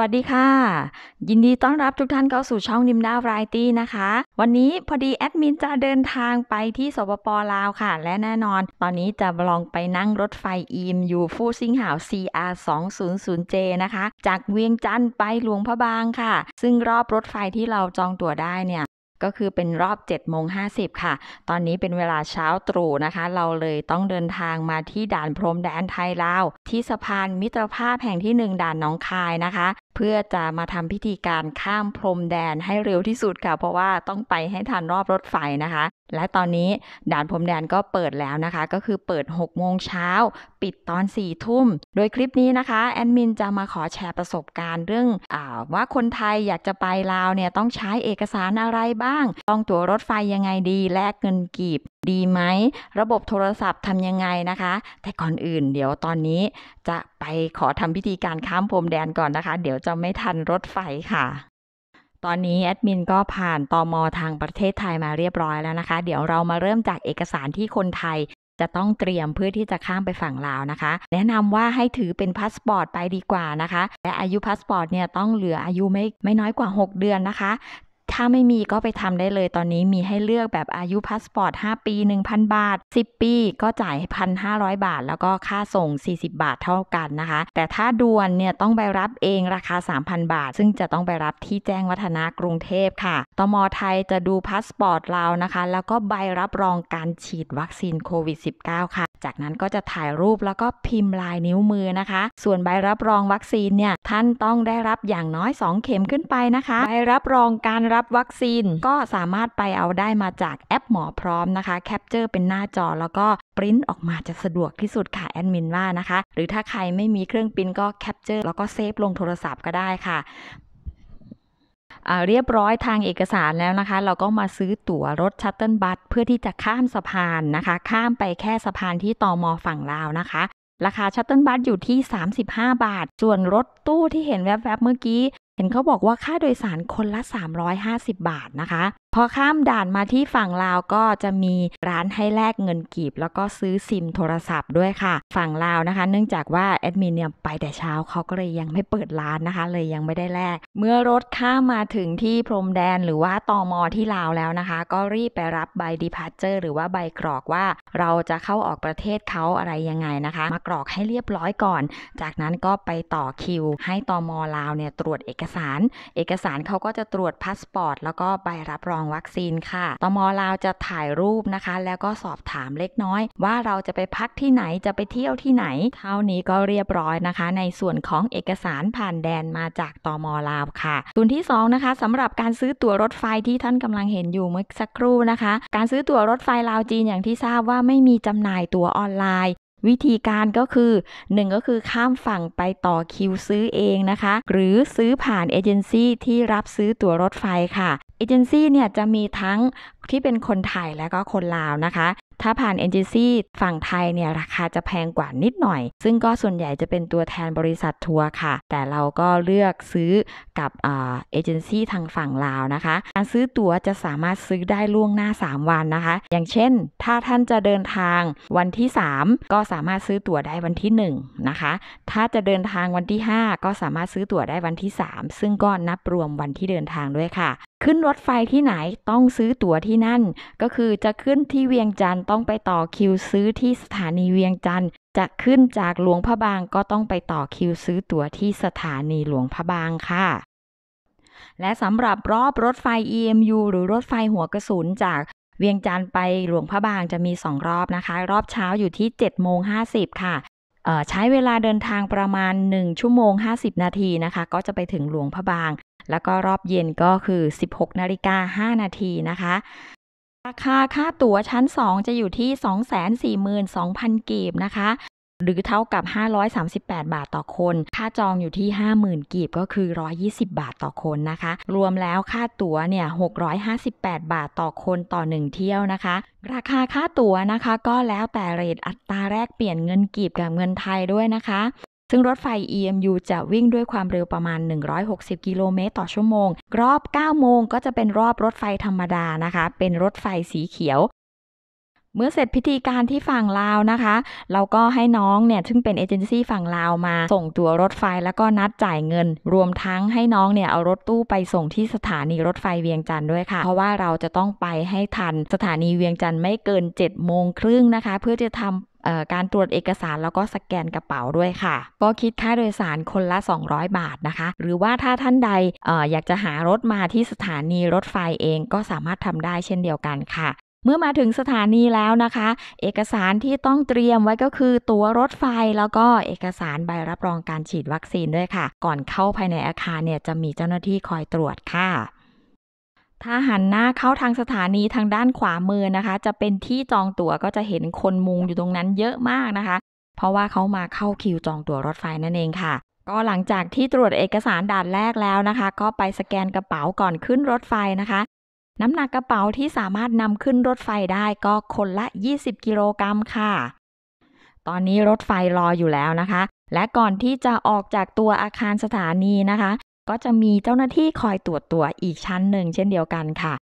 วัสดีค่ะ ยินดีต้อนรับทุกท่านเข้าสู่ช่องนิมดาวไรตี้นะคะ วันนี้พอดีแอดมินจะเดินทางไปที่สปปลาวค่ะ และแน่นอนตอนนี้จะลองไปนั่งรถไฟออีมยู่ ฟูซิงหาว CR 2 0 0 J นะคะ จากเวียงจันทร์ไปหลวงพระบางค่ะ ซึ่งรอบรถไฟที่เราจองตั๋วได้เนี่ย ก็คือเป็นรอบ7โมง50 ค่ะ ตอนนี้เป็นเวลาเช้าตรู่นะคะ เราเลยต้องเดินทางมาที่ด่านพรมแดนไทยลาว ที่สะพานมิตรภาพแห่งที่ 1 ด่านน้องคายนะคะพื่อจะมาทำพิธีการข้ามพรมแดนให้เร็วที่สุดค่ะเพราะว่าต้องไปให้ทันรอบรถไฟนะคะ และตอนนี้ด่านพรมแดนก็เปิดแล้วนะคะ ก็คือเปิด 6 โมงเช้า ปิดตอน 4 ทุ่ม โดยคลิปนี้นะคะ แอดมินจะมาขอแชร์ประสบการณ์เรื่องอว่าคนไทยอยากจะไปลาวเนี่ย ต้องใช้เอกสารอะไรบ้าง ต้องตั๋วรถไฟยังไงดี แลกเงินกีบดีไหม ระบบโทรศัพท์ทำยังไงนะคะ แต่ก่อนอื่น เดี๋ยวตอนนี้จะไปขอทำพิธีการข้ามพรมแดนก่อนนะคะ เดี๋ยวจะไม่ทันรถไฟค่ะ ตอนนี้แอดมินก็ผ่านตอมอทางประเทศไทยมาเรียบร้อยแล้วนะคะ เดี๋ยวเรามาเริ่มจากเอกสารที่คนไทย จะต้องเตรียมเพื่อที่จะข้ามไปฝั่งลาวนะคะ แนะนำว่าให้ถือเป็นพาสปอร์ตไปดีกว่านะคะ และอายุพาสปอร์ตเนี่ยต้องเหลืออายุไม่ไม่น้อยกว่า 6 เดือนนะคะถ้าไม่มีก็ไปทำได้เลยตอนนี้มีให้เลือกแบบอายุพาสปอร์ต 5 ปี 1,000 บาท 10 ปีก็จ่าย 1,500 บาท แล้วก็ค่าส่ง 40 บาทเท่ากันนะคะ แต่ถ้าด่วนเนี่ย ต้องไปรับเองราคา 3,000 บาท ซึ่งจะต้องไปรับที่แจ้งวัฒนะกรุงเทพค่ะตมไทยจะดูพาสปอร์ตเรานะคะแล้วก็ใบรับรองการฉีดวัคซีนโควิด -19 ค่ะ จากนั้นก็จะถ่ายรูปแล้วก็พิมพ์ลายนิ้วมือนะคะ ส่วนใบรับรองวัคซีนเนี่ยท่านต้องได้รับอย่างน้อย 2 เข็มขึ้นไปนะคะใบรับรองการรับวัคซีนก็สามารถไปเอาได้มาจากแอปหมอพร้อมนะคะแคปเจอร์เป็นหน้าจอแล้วก็ปริ้นออกมาจะสะดวกที่สุดค่ะแอดมินว่านะคะ หรือถ้าใครไม่มีเครื่องปริ้นก็แคปเจอร์แล้วก็เซฟลงโทรศัพท์ก็ได้ค่ะเรียบร้อยทางเอกสารแล้วนะคะ เราก็มาซื้อตั๋วรถชัตเติลบัสเพื่อที่จะข้ามสะพานนะคะ ข้ามไปแค่สะพานที่ตอมอฝั่งลาวนะคะ ราคาชัตเติลบัสอยู่ที่ 35 บาทส่วนรถตู้ที่เห็นแวบๆเมื่อกี้เห็นเขาบอกว่าค่าโดยสารคนละ 350 บาทนะคะพอข้ามด่านมาที่ฝั่งลาวก็จะมีร้านให้แลกเงินกีบ แล้วก็ซื้อซิมโทรศัพท์ด้วยค่ะ ฝั่งลาวนะคะ เนื่องจากว่าแอดมินเนี่ยไปแต่เช้าเขาก็เลยยังไม่เปิดร้านนะคะ เลยยังไม่ได้แลกเมื่อรถข้ามมาถึงที่พรมแดนหรือว่าตอมอที่ลาวแล้วนะคะ ก็รีบไปรับใบดีพาร์เจอร์หรือว่าใบกรอกว่า เราจะเข้าออกประเทศเขาอะไรยังไงนะคะ มากรอกให้เรียบร้อยก่อน จากนั้นก็ไปต่อคิว ให้ตอมอลาวเนี่ยตรวจเอกสาร เอกสารเขาก็จะตรวจพาสปอร์ตแล้วก็ใบรับรององวัคซีนค่ะ ตมลาวจะถ่ายรูปนะคะ แล้วก็สอบถามเล็กน้อย ว่าเราจะไปพักที่ไหนจะไปเที่ยวที่ไหน เท่านี้ก็เรียบร้อยนะคะ ในส่วนของเอกสารผ่านแดนมาจากตมลาวค่ะ ส่วนที่2นะคะสำหรับการซื้อตั๋วรถไฟที่ท่านกำลังเห็นอยู่เมื่อสักครู่นะคะ การซื้อตั๋วรถไฟลาวจีนอย่างที่ทราบว่าไม่มีจำหน่ายตั๋วออนไลน์ วิธีการก็คือ 1 ก็คือข้ามฝั่งไปต่อคิวซื้อเองนะคะ หรือซื้อผ่านเอเจนซี่ที่รับซื้อตั๋วรถไฟค่ะเอเจนซี่เนี่ยจะมีทั้งที่เป็นคนไทยและก็คนลาวนะคะ ถ้าผ่านเอเจนซี่ฝั่งไทยเนี่ยราคาจะแพงกว่านิดหน่อย ซึ่งก็ส่วนใหญ่จะเป็นตัวแทนบริษัททัวร์ค่ะ แต่เราก็เลือกซื้อกับเอเจนซี่ทางฝั่งลาวนะคะ การซื้อตั๋วจะสามารถซื้อได้ล่วงหน้า 3 วันนะคะ อย่างเช่น ถ้าท่านจะเดินทางวันที่ 3 ก็สามารถซื้อตั๋วได้วันที่1นะคะ ถ้าจะเดินทางวันที่ 5 ก็สามารถซื้อตั๋วได้วันที่ 3 ซึ่งก็นับรวมวันที่เดินทางด้วยค่ะขึ้นรถไฟที่ไหนต้องซื้อตั๋วที่นั่น ก็คือจะขึ้นที่เวียงจันทร์ต้องไปต่อคิว ซื้อที่สถานีเวียงจันทร์จะขึ้นจากหลวงพระบางก็ต้องไปต่อคิวซื้อตั๋วที่สถานีหลวงพระบางค่ะ และสำหรับรอบรถไฟ EMU หรือรถไฟหัวกระสุนจากเวียงจันทร์ไปหลวงพระบางจะมี2รอบนะคะ รอบเช้าอยู่ที่7โมงิบค่ะใช้เวลาเดินทางประมาณ 1 ชั่วโมง 50 นาทีนะคะก็จะไปถึงหลวงพระบางแล้วก็รอบเย็นก็คือ 16นาฬิกา5นาทีนะคะ ราคาค่าตั๋วชั้น2จะอยู่ที่ 242,000กีบนะคะ หรือเท่ากับ 538 บาทต่อคน ค่าจองอยู่ที่ 50,000กีบก็คือ 120 บาทต่อคนนะคะ รวมแล้วค่าตั๋วเนี่ย658 บาทต่อคนต่อ 1 เที่ยวนะคะ ราคาค่าตั๋วนะคะก็แล้วแต่เรทอัตราแลกเปลี่ยนเงินกีบกับเงินไทยด้วยนะคะซึ่งรถไฟ EMU จะวิ่งด้วยความเร็วประมาณ 160 กิโลเมตรต่อชั่วโมงรอบ 9 โมงก็จะเป็นรอบรถไฟธรรมดานะคะ เป็นรถไฟสีเขียว เมื่อเสร็จพิธีการที่ฝั่งลาวนะคะ เราก็ให้น้องเนี่ย ซึ่งเป็นเอเจนซี่ฝั่งลาวมาส่งตัวรถไฟแล้วก็นัดจ่ายเงิน รวมทั้งให้น้องเนี่ย เอารถตู้ไปส่งที่สถานีรถไฟเวียงจันทร์ด้วยค่ะ เพราะว่าเราจะต้องไปให้ทันสถานีเวียงจันทร์ไม่เกิน7จ็ดโมงครึ่งนะคะ เพื่อจะทำการตรวจเอกสารแล้วก็สแกนกระเป๋าด้วยค่ะ ก็คิดค่าโดยสารคนละ 200 บาทนะคะ หรือว่าถ้าท่านใดออยากจะหารถมาที่สถานีรถไฟเองก็สามารถทำได้เช่นเดียวกันค่ะ เมื่อมาถึงสถานีแล้วนะคะ เอกสารที่ต้องเตรียมไว้ก็คือตั๋วรถไฟ แล้วก็เอกสารใบรับรองการฉีดวัคซีนด้วยค่ะ ก่อนเข้าภายในอาคารเนี่ยจะมีเจ้าหน้าที่คอยตรวจค่ะถ้าหันหน้าเข้าทางสถานีทางด้านขวามือนะคะ จะเป็นที่จองตั๋วก็จะเห็นคนมุงอยู่ตรงนั้นเยอะมากนะคะ เพราะว่าเขามาเข้าคิวจองตั๋วรถไฟนั่นเองค่ะ ก็หลังจากที่ตรวจเอกสารด่านแรกแล้วนะคะ ก็ไปสแกนกระเป๋าก่อนขึ้นรถไฟนะคะ น้ำหนักกระเป๋าที่สามารถนำขึ้นรถไฟได้ก็คนละ 20 กิโลกรัมค่ะ ตอนนี้รถไฟรออยู่แล้วนะคะและก่อนที่จะออกจากตัวอาคารสถานีนะคะก็จะมีเจ้าหน้าที่คอยตรวจตัวอีกชั้นหนึ่งเช่นเดียวกันค่ะ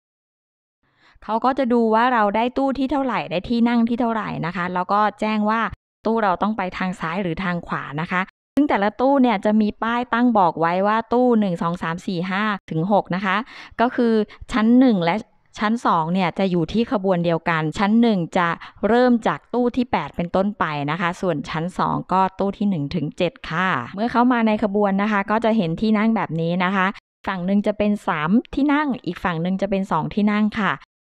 เขาก็จะดูว่าเราได้ตู้ที่เท่าไหร่ ได้ที่นั่งที่เท่าไหร่นะคะ แล้วก็แจ้งว่าตู้เราต้องไปทางซ้ายหรือทางขวานะคะ ซึ่งแต่ละตู้เนี่ยจะมีป้ายตั้งบอกไว้ว่าตู้ 1 2 3 4 5ถึง6นะคะก็คือชั้น 1 และชั้น 2 เนี่ยจะอยู่ที่ขบวนเดียวกัน ชั้น 1 จะเริ่มจากตู้ที่ 8 เป็นต้นไปนะคะ ส่วนชั้น 2 ก็ตู้ที่1ถึง7 ค่ะ เมื่อเข้ามาในขบวนนะคะ ก็จะเห็นที่นั่งแบบนี้นะคะ ฝั่งหนึ่งจะเป็น 3 ที่นั่ง อีกฝั่งหนึ่งจะเป็น 2 ที่นั่งค่ะ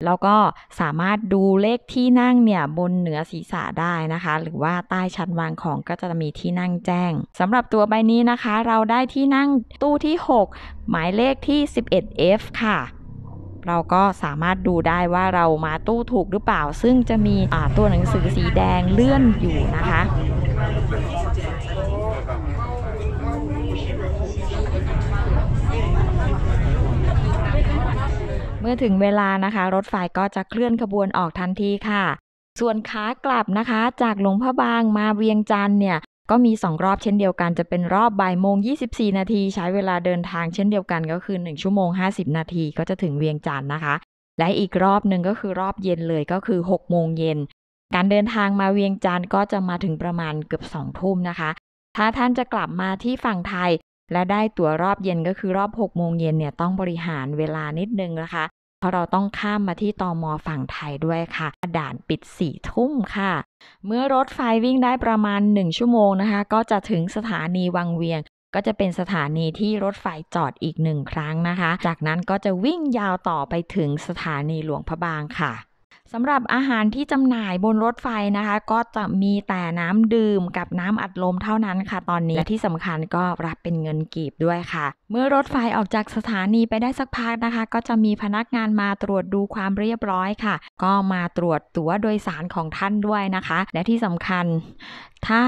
แล้วก็สามารถดูเลขที่นั่งเนี่ย บนเหนือศีรษะได้นะคะ หรือว่าใต้ชั้นวางของก็จะมีที่นั่งแจ้งสำหรับตัวใบนี้นะคะ เราได้ที่นั่งตู้ที่ 6 หมายเลขที่ 11F ค่ะเราก็สามารถดูได้ว่าเรามาตู้ถูกหรือเปล่า ซึ่งจะมีตัวหนังสือสีแดงเลื่อนอยู่นะคะ เมื่อถึงเวลานะคะรถไฟก็จะเคลื่อนขบวนออกทันทีค่ะ ส่วนขากลับนะคะจากหลวงพระบางมาเวียงจันเนี่ยก็มี2รอบเช่นเดียวกันจะเป็นรอบบ่ายโมง24นาทีใช้เวลาเดินทางเช่นเดียวกันก็คือ1ชั่วโมง50 นาทีก็จะถึงเวียงจันทร์นะคะ และอีกรอบหนึ่งก็คือรอบเย็นเลยก็คือ6โมงเย็นการเดินทางมาเวียงจันทร์ก็จะมาถึงประมาณเกือบ2ทุ่มนะคะ ถ้าท่านจะกลับมาที่ฝั่งไทย และได้ตั๋วรอบเย็นก็คือรอบ6โมงเย็นเนี่ยต้องบริหารเวลานิดนึงนะคะพราะเราต้องข้ามมาที่ตอมอฝั่งไทยด้วยค่ะ ด่านปิดสี่ทุ่มค่ะ เมื่อรถไฟวิ่งได้ประมาณ 1 ชั่วโมงนะคะ ก็จะถึงสถานีวังเวียง ก็จะเป็นสถานีที่รถไฟจอดอีกหนึ่งครั้งนะคะ จากนั้นก็จะวิ่งยาวต่อไปถึงสถานีหลวงพระบางค่ะสำหรับอาหารที่จำหน่ายบนรถไฟนะคะ ก็จะมีแต่น้ำ ดื่มกับน้ำอัดลมเท่านั้นค่ะตอนนี้และที่สำคัญก็รับเป็นเงินกีบด้วยค่ะ เมื่อรถไฟออกจากสถานีไปได้สักพักนะคะ ก็จะมีพนักงานมาตรวจดูความเรียบร้อยค่ะ ก็มาตรวจตั๋วโดยสารของท่านด้วยนะคะ และที่สำคัญ ถ้า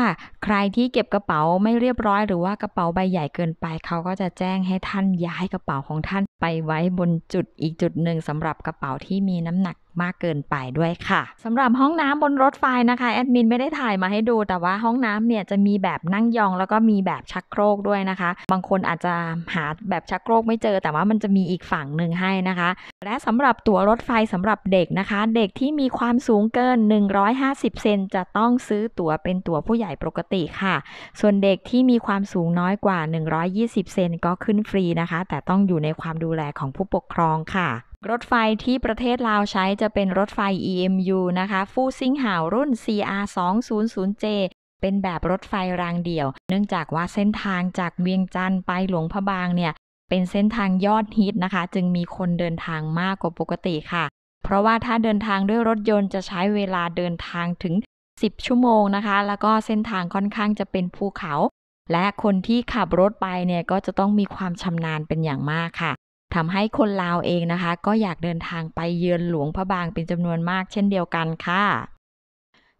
ใครที่เก็บกระเป๋าไม่เรียบร้อยหรือว่ากระเป๋าใบใหญ่เกินไปเขาก็จะแจ้งให้ท่านย้ายกระเป๋าของท่านไปไว้บนจุดอีกจุดหนึ่งสำหรับกระเป๋าที่มีน้ำหนักมากเกินไปด้วยค่ะสำหรับห้องน้ำบนรถไฟนะคะแอดมินไม่ได้ถ่ายมาให้ดู แต่ว่าห้องน้ำเนี่ยจะมีแบบนั่งยองแล้วก็มีแบบชักโครกด้วยนะคะ บางคนอาจจะหาแบบชักโครก ไม่เจอแต่ว่ามันจะมีอีกฝั่งหนึ่งให้นะคะ และสำหรับตั๋วรถไฟสำหรับเด็กนะคะ เด็กที่มีความสูงเกิน150เซนจะต้องซื้อ ตั๋วเป็นตั๋วผู้ใหญ่ปกติค่ะ ส่วนเด็กที่มีความสูงน้อยกว่า120เซนก็ขึ้นฟรีนะคะ แต่ต้องอยู่ในความดูแลของผู้ปกครองค่ะรถไฟที่ประเทศลาวใช้จะเป็นรถไฟ EMU นะคะฟู่ซิงห่าวรุ่น CR 2 0 0 J เป็นแบบรถไฟรางเดี่ยว เนื่องจากว่าเส้นทางจากเวียงจันทร์ไปหลวงพระบางเนี่ยเป็นเส้นทางยอดฮิตนะคะ จึงมีคนเดินทางมากกว่าปกติค่ะ เพราะว่าถ้าเดินทางด้วยรถยนต์จะใช้เวลาเดินทางถึง 10 ชั่วโมงนะคะ แล้วก็เส้นทางค่อนข้างจะเป็นภูเขา และคนที่ขับรถไปเนี่ยก็จะต้องมีความชำนาญเป็นอย่างมากค่ะทำให้คนลาวเองนะคะ ก็อยากเดินทางไปเยือนหลวงพระบางเป็นจำนวนมากเช่นเดียวกันค่ะ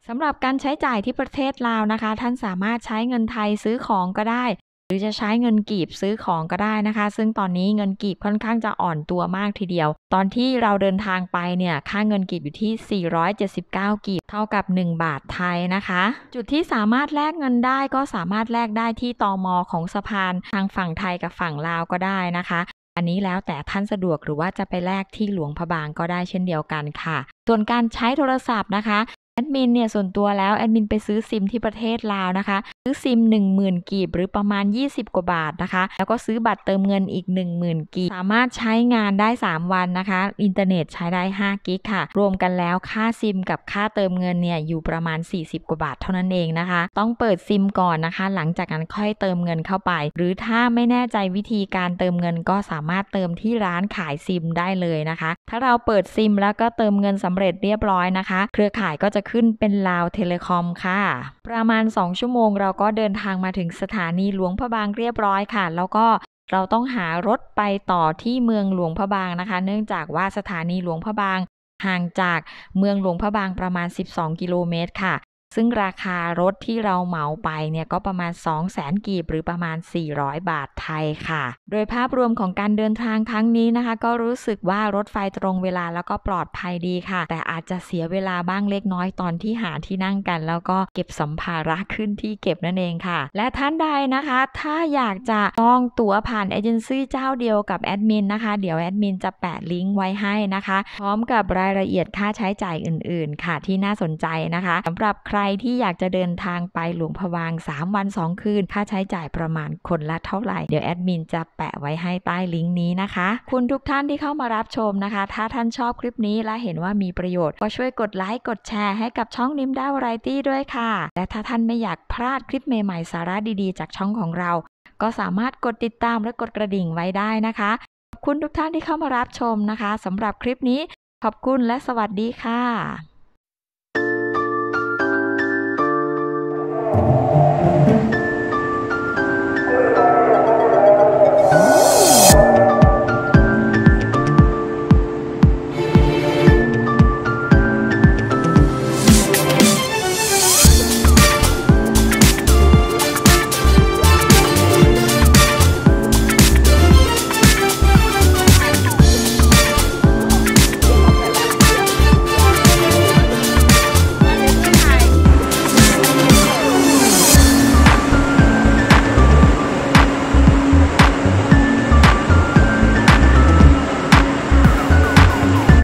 สำหรับการใช้จ่ายที่ประเทศลาวนะคะ ท่านสามารถใช้เงินไทยซื้อของก็ได้ หรือจะใช้เงินกีบซื้อของก็ได้นะคะ ซึ่งตอนนี้เงินกีบค่อนข้างจะอ่อนตัวมากทีเดียว ตอนที่เราเดินทางไปเนี่ยค่าเงินกีบอยู่ที่ 479 กีบ เท่ากับ 1 บาทไทยนะคะ จุดที่สามารถแลกเงินได้ก็สามารถแลกได้ที่ตอมอของสะพานทางฝั่งไทยกับฝั่งลาวก็ได้นะคะอันนี้แล้วแต่ท่านสะดวกหรือว่าจะไปแลกที่หลวงพระบางก็ได้เช่นเดียวกันค่ะ ส่วนการใช้โทรศัพท์นะคะแอดมินเนี่ยส่วนตัวแล้ว แอดมินไปซื้อซิมที่ประเทศลาวนะคะ ซื้อซิม10,000กีบหรือประมาณ 20 กว่าบาทนะคะ แล้วก็ซื้อบัตรเติมเงินอีก 10,000กีบสามารถใช้งานได้ 3 วันนะคะ อินเทอร์เน็ตใช้ได้5กิกค่ะ รวมกันแล้วค่าซิมกับค่าเติมเงินเนี่ยอยู่ประมาณ 40 กว่าบาท เท่านั้นเองนะคะ ต้องเปิดซิมก่อนนะคะ หลังจากนั้นค่อยเติมเงินเข้าไปหรือถ้าไม่แน่ใจวิธีการเติมเงินก็สามารถเติมที่ร้านขายซิมได้เลยนะคะถ้าเราเปิดซิม แล้วก็เติมเงินสำเร็จเรียบร้อยนะคะ เครือข่ายก็จะจะขึ้นเป็นลาว เทเลคอม ค่ะ ประมาณ 2 ชั่วโมงเราก็เดินทางมาถึงสถานีหลวงพระบางเรียบร้อยค่ะ แล้วก็เราต้องหารถไปต่อที่เมืองหลวงพระบางนะคะ เนื่องจากว่าสถานีหลวงพระบางห่างจากเมืองหลวงพระบางประมาณ 12 กิโลเมตรค่ะซึ่งราคารถที่เราเหมาไปเนี่ยก็ประมาณ 2 0 0แสนกีบหรือประมาณ 400 บาทไทยค่ะ โดยภาพรวมของการเดินทางครั้งนี้นะคะก็รู้สึกว่ารถไฟตรงเวลาแล้วก็ปลอดภัยดีค่ะ แต่อาจจะเสียเวลาบ้างเล็กน้อยตอนที่หาที่นั่งกันแล้วก็เก็บสัมภาระขึ้นที่เก็บนั่นเองค่ะ และท่านใดนะคะ ถ้าอยากจะจองตั๋วผ่านเอเจนซี่เจ้าเดียวกับแอดมินนะคะ เดี๋ยวแอดมินจะแปะลิงก์ไว้ให้นะคะพร้อมกับรายละเอียดค่าใช้จ่ายอื่น ๆค่ะ ที่น่าสนใจนะคะสำหรับใครครที่อยากจะเดินทางไปหลวงพวาง 3 วัน 2 คืน ค่าใช้จ่ายประมาณคนละเท่าไหร่เดี๋ยวแอดมินจะแปะไว้ให้ใต้ลิงก์นี้นะคะ คุณทุกท่านที่เข้ามารับชมนะคะ ถ้าท่านชอบคลิปนี้และเห็นว่ามีประโยชน์ ก็ช่วยกดไลค์กดแชร์ให้กับช่องนิมดาวไรตี้ด้วยค่ะ และถ้าท่านไม่อยากพลาดคลิปใหม่ๆสาระดีๆ จากช่องของเรา ก็สามารถกดติดตามและกดกระดิ่งไว้ได้นะคะขอบคุณทุกท่านที่เข้ามารับชมนะคะสำหรับคลิปนี้ขอบคุณและสวัสดีค่ะ